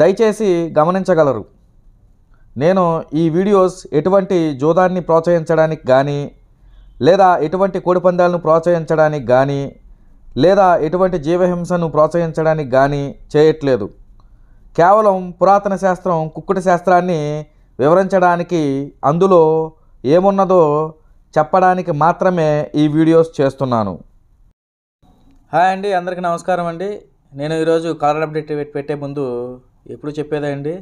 దయచేసి గమనించగలరు నేను ఈ వీడియోస్ ఎటువంటి జూదాన్ని ప్రోత్సహించడానికి కానీ లేదా ఎటువంటి కోడిపందాలను ప్రోత్సహించడానికి కానీ లేదా ఎటువంటి జీవహింసను ప్రోత్సహించడానికి కానీ చేయట్లేదు కేవలం పురాతన శాస్త్రం కుక్కుట శాస్త్రాన్ని వివరించడానికి అందులో ఏమున్నదో చెప్పడానికి మాత్రమే ఈ వీడియోస్ చేస్తున్నాను హాయ్ అండి అందరికీ నమస్కారం అండి నేను ఈరోజు కలర్ అప్డేట్ పెట్టే ముందు ఎప్పుడు చెప్పేదా అండి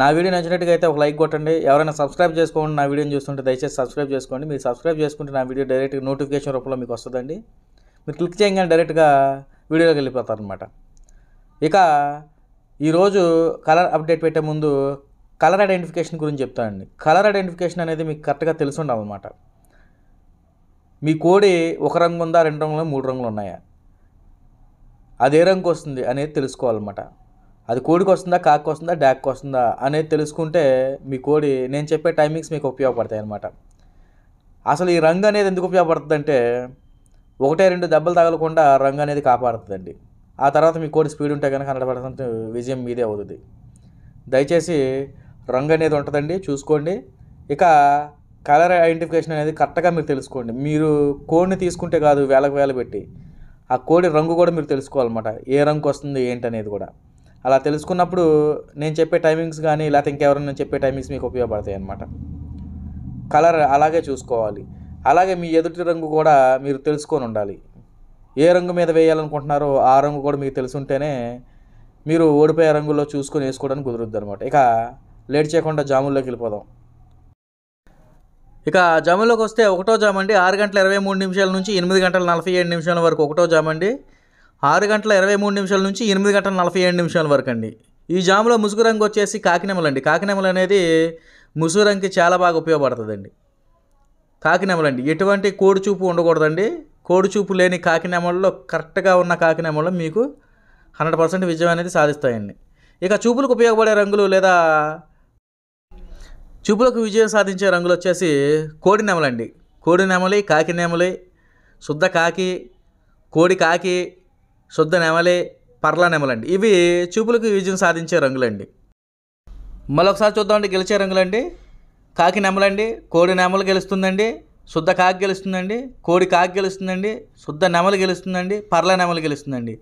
నా వీడియో నచ్చినట్టుగా అయితే ఒక లైక్ కొట్టండి ఎవరైనా సబ్స్క్రైబ్ చేసుకోండి నా వీడియోని చూస్తుంటే దయచేసి సబ్స్క్రైబ్ చేసుకోండి మీరు సబ్స్క్రైబ్ చేసుకుంటే నా వీడియో డైరెక్ట్గా నోటిఫికేషన్ రూపంలో మీకు వస్తుందండి మీరు క్లిక్ చేయగానే డైరెక్ట్గా వీడియోలోకి వెళ్ళిపోతారనమాట ఇక ఈరోజు కలర్ అప్డేట్ పెట్టే ముందు కలర్ ఐడెంటిఫికేషన్ గురించి చెప్తానండి కలర్ ఐడెంటిఫికేషన్ అనేది మీకు కరెక్ట్గా తెలిసి ఉండాలన్నమాట మీ కోడి ఒక రంగు ఉందా రెండు రంగులు మూడు రంగులు ఉన్నాయా అదే రంగు వస్తుంది అనేది తెలుసుకోవాలన్నమాట అది కోడికి వస్తుందా కాకి వస్తుందా డాక్కి వస్తుందా అనేది తెలుసుకుంటే మీ కోడి నేను చెప్పే టైమింగ్స్ మీకు ఉపయోగపడతాయి అనమాట అసలు ఈ రంగు అనేది ఎందుకు ఉపయోగపడుతుంది అంటే ఒకటే రెండు దెబ్బలు తగలకుండా రంగు అనేది కాపాడుతుందండి ఆ తర్వాత మీ కోడి స్పీడ్ ఉంటే కనుక హండ్రెడ్ విజయం మీదే అవుతుంది దయచేసి రంగు అనేది ఉంటుందండి చూసుకోండి ఇక కలర్ ఐడెంటిఫికేషన్ అనేది కరెక్ట్గా మీరు తెలుసుకోండి మీరు కోడిని తీసుకుంటే కాదు వేలకు వేల పెట్టి ఆ కోడి రంగు కూడా మీరు తెలుసుకోవాలన్నమాట ఏ రంగు వస్తుంది ఏంటనేది కూడా అలా తెలుసుకున్నప్పుడు నేను చెప్పే టైమింగ్స్ కానీ లేకపోతే ఇంకెవరైనా చెప్పే టైమింగ్స్ మీకు ఉపయోగపడతాయి అనమాట కలర్ అలాగే చూసుకోవాలి అలాగే మీ ఎదుటి రంగు కూడా మీరు తెలుసుకొని ఉండాలి ఏ రంగు మీద వేయాలనుకుంటున్నారో ఆ రంగు కూడా మీకు తెలుసుంటేనే మీరు ఓడిపోయే రంగుల్లో చూసుకొని వేసుకోవడానికి కుదురుద్ది అనమాట ఇక లేట్ చేయకుండా జాముల్లోకి వెళ్ళిపోదాం ఇక జాముల్లోకి వస్తే ఒకటో జామండి ఆరు గంటల ఇరవై మూడు నిమిషాల నుంచి ఎనిమిది గంటల నలభై ఏడు నిమిషాల వరకు ఒకటో జామండి అండి ఆరు గంటల ఇరవై మూడు నిమిషాల నుంచి ఎనిమిది గంటల నలభై ఏడు నిమిషాల వరకు అండి ఈ జాములో ముసుగు రంగు వచ్చేసి కాకినెమలు అండి కాకినెమలు అనేది ముసుగు రంగుకి చాలా బాగా ఉపయోగపడుతుందండి కాకినెమలు అండి ఎటువంటి కోడి చూపు ఉండకూడదండి కోడి చూపు లేని కాకినెమల్లో కరెక్ట్గా ఉన్న కాకినెమలు మీకు హండ్రెడ్ పర్సెంట్ విజయం అనేది సాధిస్తాయండి ఇక చూపులకు ఉపయోగపడే రంగులు లేదా చూపులకు విజయం సాధించే రంగులు వచ్చేసి కోడి నెమలండి కోడి నెమలి కాకి నెమలి శుద్ధ కాకి కోడి కాకి శుద్ధ నెమలి పర్లా నెమలండి ఇవి చూపులకు విజయం సాధించే రంగులండి మరొకసారి చూద్దామండి గెలిచే రంగులండి కాకి నెమలండి కోడి నెమలు గెలుస్తుందండి శుద్ధ కాకి గెలుస్తుందండి కోడి కాకి గెలుస్తుందండి శుద్ధ నెమలు గెలుస్తుందండి పర్ల నెమలు గెలుస్తుందండి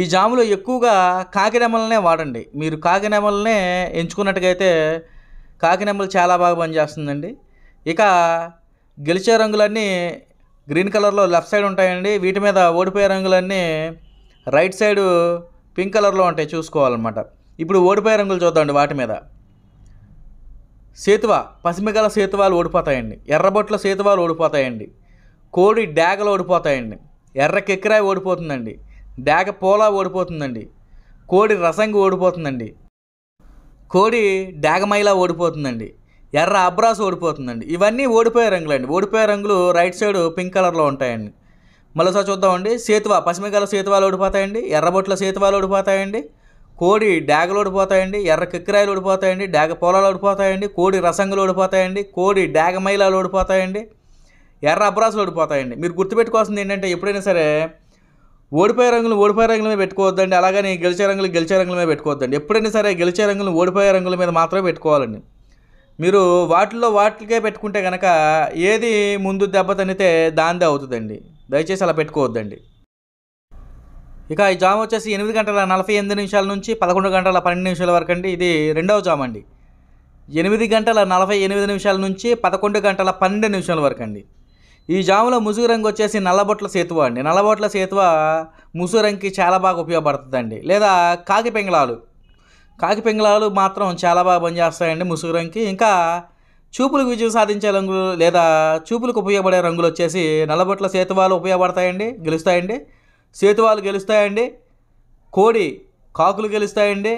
ఈ జాములో ఎక్కువగా కాకి నెమలనే వాడండి మీరు కాకి నెమలనే ఎంచుకున్నట్టుగైతే కాకి నెమలు చాలా బాగా పనిచేస్తుందండి ఇక గెలిచే రంగులన్నీ గ్రీన్ కలర్లో లెఫ్ట్ సైడ్ ఉంటాయండి వీటి మీద ఓడిపోయే రంగులన్నీ రైట్ సైడ్ పింక్ కలర్లో ఉంటాయి చూసుకోవాలన్నమాట ఇప్పుడు ఓడిపోయే రంగులు చూద్దామండి వాటి మీద సేతువా పసిమిగల సేతువాలు ఓడిపోతాయండి ఎర్రబొట్ల సేతువాలు ఓడిపోతాయండి కోడి డాగలు ఓడిపోతాయండి ఎర్ర కెక్కిరాయి ఓడిపోతుందండి డాగ పోలా ఓడిపోతుందండి కోడి రసంగి ఓడిపోతుందండి కోడి డాగమైలా ఓడిపోతుందండి ఎర్ర అబ్రాస్ ఓడిపోతుందండి ఇవన్నీ ఓడిపోయే రంగులండి ఓడిపోయే రంగులు రైట్ సైడ్ పింక్ కలర్లో ఉంటాయండి మరోసారి చూద్దామండి సేతువా పశ్చిమగాల సేతువాలు ఓడిపోతాయండి ఎర్రబొట్ల సేతువాలు ఓడిపోతాయండి కోడి డాగలు ఓడిపోతాయండి ఎర్ర కిక్కిరాయలు ఓడిపోతాయండి డాగ పొలాలు ఓడిపోతాయండి కోడి రసంగులు ఓడిపోతాయండి కోడి డాగ మైలాలు ఓడిపోతాయండి ఎర్ర అబ్రాసులు ఓడిపోతాయండి మీరు గుర్తుపెట్టుకోవాల్సింది ఏంటంటే ఎప్పుడైనా సరే ఓడిపోయే రంగులు ఓడిపోయే రంగుల మీద పెట్టుకోవద్దండి అలాగని గెలిచే రంగులు గెలిచే రంగుల మీద పెట్టుకోవద్దండి ఎప్పుడైనా సరే గెలిచే రంగులు ఓడిపోయే రంగుల మీద మాత్రమే పెట్టుకోవాలండి మీరు వాటిల్లో వాటికే పెట్టుకుంటే కనుక ఏది ముందు దెబ్బ తనితే దాందే అవుతుందండి దయచేసి అలా పెట్టుకోవద్దండి ఇక ఈ జామ్ వచ్చేసి ఎనిమిది గంటల నలభై ఎనిమిది నిమిషాల నుంచి పదకొండు గంటల పన్నెండు నిమిషాల వరకు అండి ఇది రెండవ జామ్ అండి ఎనిమిది గంటల నలభై ఎనిమిది నిమిషాల నుంచి పదకొండు గంటల పన్నెండు నిమిషాల వరకు అండి ఈ జాములో ముసుగు రంగు వచ్చేసి నల్లబొట్ల సేతువ అండి నల్లబొట్ల సేతువ ముసుగు రంగుకి చాలా బాగా ఉపయోగపడుతుందండి లేదా కాకి పెంగళాలు కాకి పెంగళాలు మాత్రం చాలా బాగా పనిచేస్తాయండి ముసుగు రంగుకి ఇంకా చూపులకు విజయం సాధించే రంగులు లేదా చూపులకు ఉపయోగపడే రంగులు వచ్చేసి నల్లబొట్ల సేతువాలు ఉపయోగపడతాయండి గెలుస్తాయండి సేతువాలు గెలుస్తాయండి కోడి కాకులు గెలుస్తాయండి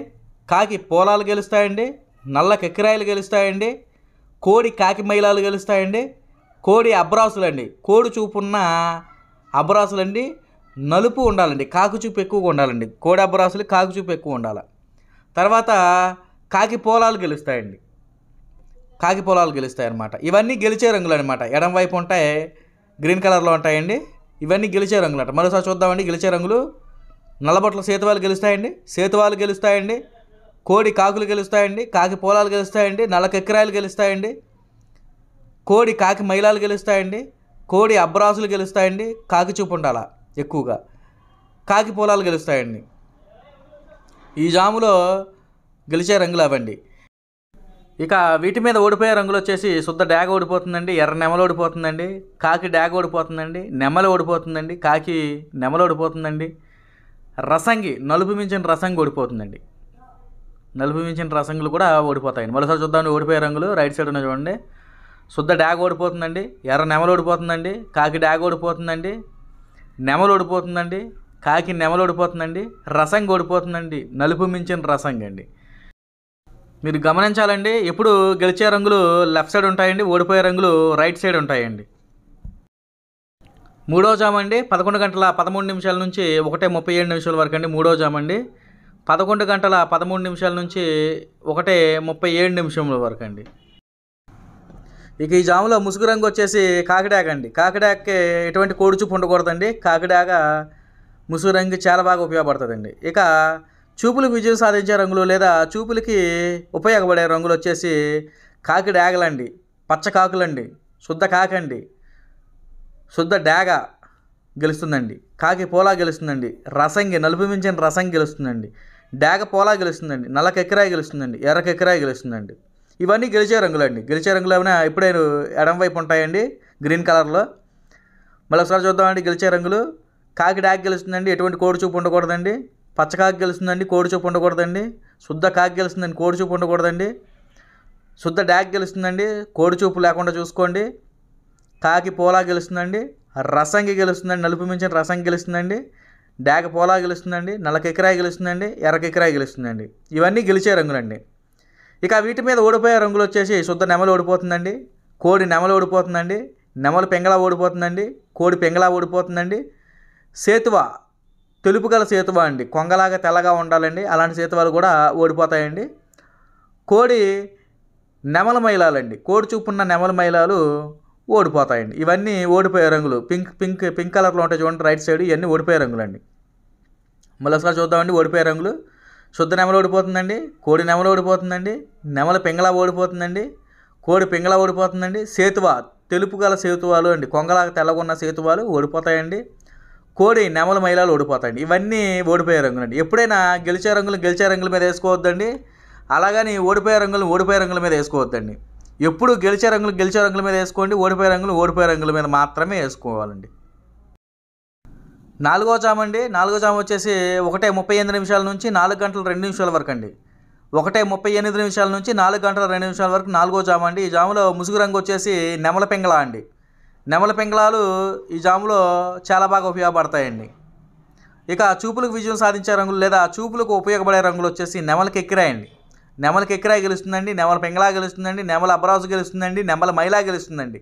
కాకి పోలాలు గెలుస్తాయండి నల్ల కెక్కిరాయలు గెలుస్తాయండి కోడి కాకి మైలాలు గెలుస్తాయండి కోడి అబ్రాసులండి కోడి చూపున్న అబ్రాసులండి నలుపు ఉండాలండి కాకు చూపు ఎక్కువగా ఉండాలండి కోడి అబ్రాసులు కాకు చూపు ఎక్కువ ఉండాలి తర్వాత కాకి పోలాలు గెలుస్తాయండి కాకి పొలాలు గెలుస్తాయి అనమాట ఇవన్నీ గెలిచే రంగులు అనమాట ఎడం వైపు ఉంటాయి గ్రీన్ కలర్లో ఉంటాయండి ఇవన్నీ గెలిచే రంగులు అంట మరోసారి చూద్దామండి గెలిచే రంగులు నల్లబొట్ల సేతువాలు గెలుస్తాయండి సేతువాలు గెలుస్తాయండి కోడి కాకులు గెలుస్తాయండి కాకి పొలాలు గెలుస్తాయండి నల్లకెక్కిరాయలు గెలుస్తాయండి కోడి కాకి మైలాలు గెలుస్తాయండి కోడి అబ్రాసులు గెలుస్తాయండి కాకి చూపు ఉండాల ఎక్కువగా కాకి పొలాలు గెలుస్తాయండి ఈ జాములో గెలిచే రంగులు అవండి ఇక వీటి మీద ఓడిపోయే రంగులు వచ్చేసి శుద్ధ డాగ ఓడిపోతుందండి ఎర్ర నెమలు ఓడిపోతుందండి కాకి డాగ ఓడిపోతుందండి నెమలు ఓడిపోతుందండి కాకి నెమలు ఓడిపోతుందండి రసంగి నలుపు మించిన రసంగి ఓడిపోతుందండి నలుపు మించిన రసంగులు కూడా ఓడిపోతాయండి మరోసారి చూద్దాం ఓడిపోయే రంగులు రైట్ సైడ్ ఉన్న చూడండి శుద్ధ డాగ్ ఓడిపోతుందండి ఎర్ర నెమలు ఓడిపోతుందండి కాకి డాగ్ ఓడిపోతుందండి నెమలు ఓడిపోతుందండి కాకి నెమలు ఓడిపోతుందండి రసంగి ఓడిపోతుందండి నలుపు మించిన రసంగి అండి మీరు గమనించాలండి ఎప్పుడు గెలిచే రంగులు లెఫ్ట్ సైడ్ ఉంటాయండి ఓడిపోయే రంగులు రైట్ సైడ్ ఉంటాయండి మూడో జామ అండి పదకొండు గంటల పదమూడు నిమిషాల నుంచి ఒకటే ముప్పై ఏడు నిమిషాల వరకు అండి మూడో జామ అండి పదకొండు గంటల పదమూడు నిమిషాల నుంచి ఒకటే ముప్పై ఏడు నిమిషముల వరకు అండి ఇక ఈ జాములో ముసుగు రంగు వచ్చేసి కాకిడాక అండి కాకిడాకి ఎటువంటి కోడుచూపు ఉండకూడదండి కాకిడాక ముసుగు రంగు చాలా బాగా ఉపయోగపడుతుందండి ఇక చూపులకు విజయం సాధించే రంగులు లేదా చూపులకి ఉపయోగపడే రంగులు వచ్చేసి కాకి డాగలండి పచ్చ కాకులండి శుద్ధ కాకండి శుద్ధ డాగ గెలుస్తుందండి కాకి పోలా గెలుస్తుందండి రసంగి నలుపు మించిన రసంగి గెలుస్తుందండి డాగ పోలా గెలుస్తుందండి నల్ల కెక్కరాయి గెలుస్తుందండి ఎర్ర కెక్కరాయి గెలుస్తుందండి ఇవన్నీ గెలిచే రంగులండి గెలిచే రంగులు ఏమైనా ఇప్పుడే ఎడం వైపు ఉంటాయండి గ్రీన్ కలర్లో మళ్ళీ ఒకసారి చూద్దామండి గెలిచే రంగులు కాకి డాగ్ గెలుస్తుందండి ఎటువంటి కోడి చూపు ఉండకూడదండి పచ్చ కాకి గెలుస్తుందండి కోడి చూపు ఉండకూడదండి శుద్ధ కాకి గెలుస్తుందండి కోడి చూపు ఉండకూడదండి శుద్ధ డాక్ గెలుస్తుందండి కోడి చూపు లేకుండా చూసుకోండి కాకి పోలా గెలుస్తుందండి రసంగి గెలుస్తుందండి నలుపు మించిన రసంగి గెలుస్తుందండి డాక పోలా గెలుస్తుందండి నల్లకెకిరాయి గెలుస్తుందండి ఎర్రకెకిరాయి గెలుస్తుందండి ఇవన్నీ గెలిచే రంగులండి ఇక వీటి మీద ఓడిపోయే రంగులు వచ్చేసి శుద్ధ నెమలు ఓడిపోతుందండి కోడి నెమలు ఓడిపోతుందండి నెమలు పెంగళ ఓడిపోతుందండి కోడి పెంగళ ఓడిపోతుందండి సేతువ తెలుపు గల సేతువ అండి కొంగలాగా తెల్లగా ఉండాలండి అలాంటి సేతువాలు కూడా ఓడిపోతాయండి కోడి నెమల మైలాలండి కోడి చూపున్న నెమల మైలాలు ఓడిపోతాయండి ఇవన్నీ ఓడిపోయే రంగులు పింక్ పింక్ పింక్ కలర్లో ఉంటాయి చూడండి రైట్ సైడ్ ఇవన్నీ ఓడిపోయే రంగులండి మళ్ళీ చూద్దామండి ఓడిపోయే రంగులు శుద్ధ నెమలు ఓడిపోతుందండి కోడి నెమలు ఓడిపోతుందండి నెమల పింగళ ఓడిపోతుందండి కోడి పింగళ ఓడిపోతుందండి సేతువ తెలుపు గల సేతువాలు అండి కొంగలాగా తెల్లగా ఉన్న సేతువాలు ఓడిపోతాయండి కోడి నెమల మైలాలు ఓడిపోతాయండి ఇవన్నీ ఓడిపోయే రంగులండి ఎప్పుడైనా గెలిచే రంగులు గెలిచే రంగుల మీద వేసుకోవద్దండి అలాగని ఓడిపోయే రంగులు ఓడిపోయే రంగుల మీద వేసుకోవద్దండి ఎప్పుడు గెలిచే రంగులు గెలిచే రంగుల మీద వేసుకోండి ఓడిపోయే రంగులు ఓడిపోయే రంగుల మీద మాత్రమే వేసుకోవాలండి నాలుగో జామ అండి నాలుగో జామ వచ్చేసి ఒకటే ముప్పై ఎనిమిది నిమిషాల నుంచి నాలుగు గంటల రెండు నిమిషాల వరకు అండి ఒకటే ముప్పై ఎనిమిది నిమిషాల నుంచి నాలుగు గంటల రెండు నిమిషాల వరకు నాలుగో జామ అండి ఈ జాములో ముసుగు రంగు వచ్చేసి నెమల పెంగళ అండి నెమల పింగళాలు ఈ జాములో చాలా బాగా ఉపయోగపడతాయండి ఇక చూపులకు విజయం సాధించే రంగులు లేదా చూపులకు ఉపయోగపడే రంగులు వచ్చేసి నెమలకి ఎక్కిరాయండి నెమలకి ఎక్కిరాయి గెలుస్తుందండి నెమల పెంగళా గెలుస్తుందండి నెమల అబరాజు గెలుస్తుందండి నెమల మైలా గెలుస్తుందండి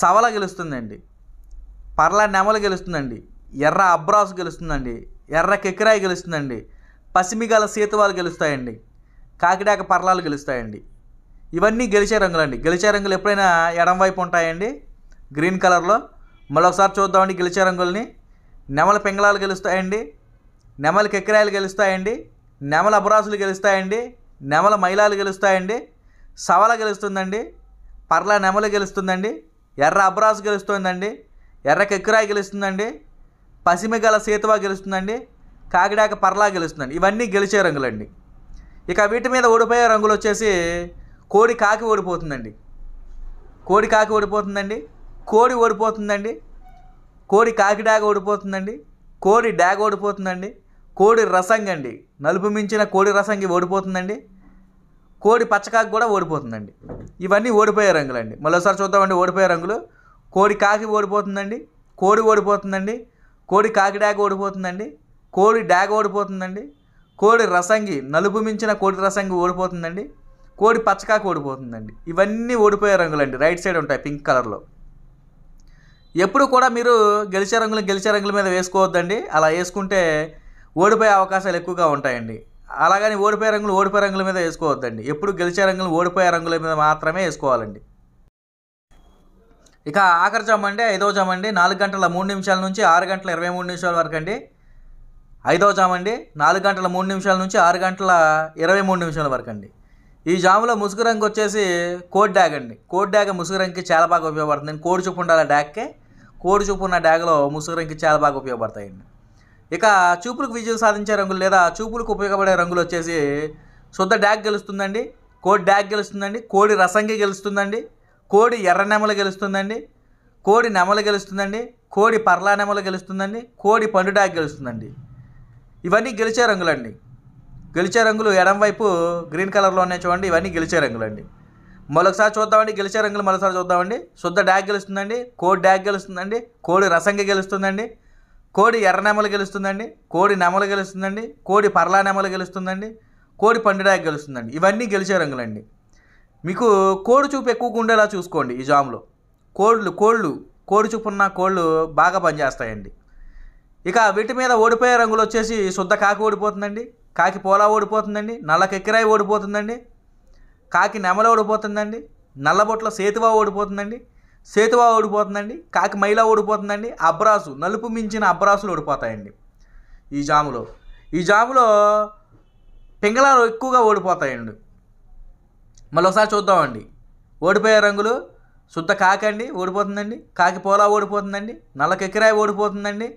సవల గెలుస్తుందండి పర్ల నెమల గెలుస్తుందండి ఎర్ర అబ్రాస్ గెలుస్తుందండి ఎర్ర కెకిరాయి గెలుస్తుందండి పసిమిగల సేతువాలు గెలుస్తాయండి కాకిడాక పర్లాలు గెలుస్తాయండి ఇవన్నీ గెలిచే రంగులండి గెలిచే రంగులు ఎప్పుడైనా వైపు ఉంటాయండి గ్రీన్ కలర్లో మరొకసారి చూద్దామండి గెలిచే రంగుల్ని నెమల పింగళాలు గెలుస్తాయండి నెమల కెక్కిరాయలు గెలుస్తాయండి నెమల అబరాసులు గెలుస్తాయండి నెమల మైలాలు గెలుస్తాయండి సవల గెలుస్తుందండి పర్ల నెమలు గెలుస్తుందండి ఎర్ర అబరాసు గెలుస్తుందండి ఎర్ర కెక్కురాయి గెలుస్తుందండి పసిమి గల సీతవా గెలుస్తుందండి కాకిడాక పర్లా గెలుస్తుందండి ఇవన్నీ గెలిచే రంగులండి ఇక వీటి మీద ఓడిపోయే రంగులు వచ్చేసి కోడి కాకి ఓడిపోతుందండి కోడి కాకి ఓడిపోతుందండి కోడి ఓడిపోతుందండి కోడి కాకి డాగ ఓడిపోతుందండి కోడి డాగ ఓడిపోతుందండి కోడి రసంగి అండి నలుపు మించిన కోడి రసంగి ఓడిపోతుందండి కోడి పచ్చకాకి కూడా ఓడిపోతుందండి ఇవన్నీ ఓడిపోయే రంగులండి మరోసారి చూద్దామండి ఓడిపోయే రంగులు కోడి కాకి ఓడిపోతుందండి కోడి ఓడిపోతుందండి కోడి కాకి డాగ ఓడిపోతుందండి కోడి డాగ ఓడిపోతుందండి కోడి రసంగి నలుపు మించిన కోడి రసంగి ఓడిపోతుందండి కోడి పచ్చకాకు ఓడిపోతుందండి ఇవన్నీ ఓడిపోయే రంగులండి రైట్ సైడ్ ఉంటాయి పింక్ కలర్లో ఎప్పుడు కూడా మీరు గెలిచే రంగులు గెలిచే రంగుల మీద వేసుకోవద్దండి అలా వేసుకుంటే ఓడిపోయే అవకాశాలు ఎక్కువగా ఉంటాయండి అలాగని ఓడిపోయే రంగులు ఓడిపోయే రంగుల మీద వేసుకోవద్దండి ఎప్పుడు గెలిచే రంగులు ఓడిపోయే రంగుల మీద మాత్రమే వేసుకోవాలండి ఇక ఆఖరి జామ్ అండి ఐదవ జామ్ అండి నాలుగు గంటల మూడు నిమిషాల నుంచి ఆరు గంటల ఇరవై మూడు నిమిషాల వరకు అండి ఐదవ జామ్ అండి నాలుగు గంటల మూడు నిమిషాల నుంచి ఆరు గంటల ఇరవై మూడు నిమిషాల వరకు అండి ఈ జాములో ముసుగు రంగు వచ్చేసి కోడ్ డ్యాగ్ అండి కోడ్ డ్యాగ్ ముసుగు రంగుకి చాలా బాగా ఉపయోగపడుతుంది నేను కోడి చూపు ఉండాలి డ్యాగ్కే కోడి చూపు ఉన్న డ్యాగ్లో ముసుగు రంగుకి చాలా బాగా ఉపయోగపడతాయండి ఇక చూపులకు విజయం సాధించే రంగులు లేదా చూపులకు ఉపయోగపడే రంగులు వచ్చేసి శుద్ధ డ్యాగ్ గెలుస్తుందండి కోడి డ్యాగ్ గెలుస్తుందండి కోడి రసంగి గెలుస్తుందండి కోడి ఎర్ర నెమలు గెలుస్తుందండి కోడి నెమలు గెలుస్తుందండి కోడి పర్లా నెమలు గెలుస్తుందండి కోడి పండు డ్యాగ్ గెలుస్తుందండి ఇవన్నీ గెలిచే రంగులండి గెలిచే రంగులు వైపు గ్రీన్ కలర్లో ఉన్నాయి చూడండి ఇవన్నీ గెలిచే రంగులు అండి మరొకసారి చూద్దామండి గెలిచే రంగులు మరోసారి చూద్దామండి శుద్ధ డ్యాగ్ గెలుస్తుందండి కోడి డ్యాగ్ గెలుస్తుందండి కోడి రసంగి గెలుస్తుందండి కోడి ఎర్ర నెమలు గెలుస్తుందండి కోడి నెమలు గెలుస్తుందండి కోడి పర్లా నెమలు గెలుస్తుందండి కోడి పండు డ్యాగ్ గెలుస్తుందండి ఇవన్నీ గెలిచే రంగులండి మీకు కోడి చూపు ఎక్కువగా ఉండేలా చూసుకోండి ఈ జామ్లో కోళ్ళు కోళ్ళు కోడి చూపు ఉన్న కోళ్ళు బాగా పనిచేస్తాయండి ఇక వీటి మీద ఓడిపోయే రంగులు వచ్చేసి శుద్ధ కాకి ఓడిపోతుందండి కాకి పోలా ఓడిపోతుందండి నల్ల కెక్కిరాయి ఓడిపోతుందండి కాకి నెమల ఓడిపోతుందండి నల్లబొట్ల సేతువా ఓడిపోతుందండి సేతువా ఓడిపోతుందండి కాకి మైలా ఓడిపోతుందండి అబ్రాసు నలుపు మించిన అబ్రాసులు ఓడిపోతాయండి ఈ జాములో ఈ జాములో పింగళాలు ఎక్కువగా ఓడిపోతాయండి మళ్ళీ ఒకసారి చూద్దామండి ఓడిపోయే రంగులు శుద్ధ కాకండి ఓడిపోతుందండి కాకి పోలా ఓడిపోతుందండి నల్ల కెక్కిరాయి ఓడిపోతుందండి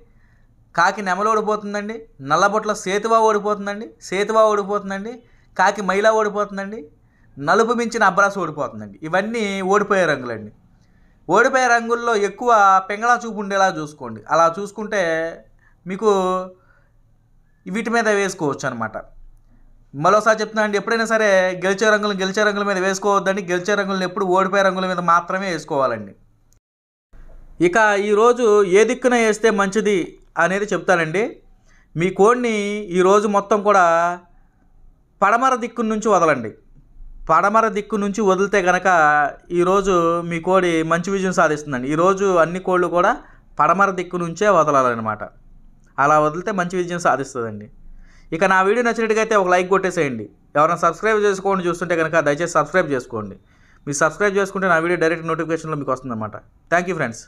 కాకి నెమలు ఓడిపోతుందండి నల్లబొట్ల సేతువా ఓడిపోతుందండి సేతువా ఓడిపోతుందండి కాకి మైలా ఓడిపోతుందండి నలుపు మించిన అబ్రాస్ ఓడిపోతుందండి ఇవన్నీ ఓడిపోయే రంగులండి ఓడిపోయే రంగుల్లో ఎక్కువ పెంగళా చూపు ఉండేలా చూసుకోండి అలా చూసుకుంటే మీకు వీటి మీద వేసుకోవచ్చు అనమాట మరోసారి చెప్తున్నా అండి ఎప్పుడైనా సరే గెలిచే రంగులను గెలిచే రంగుల మీద వేసుకోవద్దండి గెలిచే రంగులను ఎప్పుడు ఓడిపోయే రంగుల మీద మాత్రమే వేసుకోవాలండి ఇక ఈరోజు ఏ దిక్కున వేస్తే మంచిది అనేది చెప్తానండి మీ కోడిని ఈరోజు మొత్తం కూడా పడమర దిక్కు నుంచి వదలండి పడమర దిక్కు నుంచి వదిలితే కనుక ఈరోజు మీ కోడి మంచి విజయం సాధిస్తుందండి ఈరోజు అన్ని కోళ్ళు కూడా పడమర దిక్కు నుంచే వదలాలన్నమాట అలా వదిలితే మంచి విజయం సాధిస్తుందండి ఇక నా వీడియో నచ్చినట్టుగా ఒక లైక్ కొట్టేసేయండి ఎవరైనా సబ్స్క్రైబ్ చేసుకోండి చూస్తుంటే కనుక దయచేసి సబ్స్క్రైబ్ చేసుకోండి మీరు సబ్స్క్రైబ్ చేసుకుంటే నా వీడియో డైరెక్ట్ నోటిఫికేషన్లో మీకు వస్తుందన్నమాట థ్యాంక్ యూ ఫ్రెండ్స్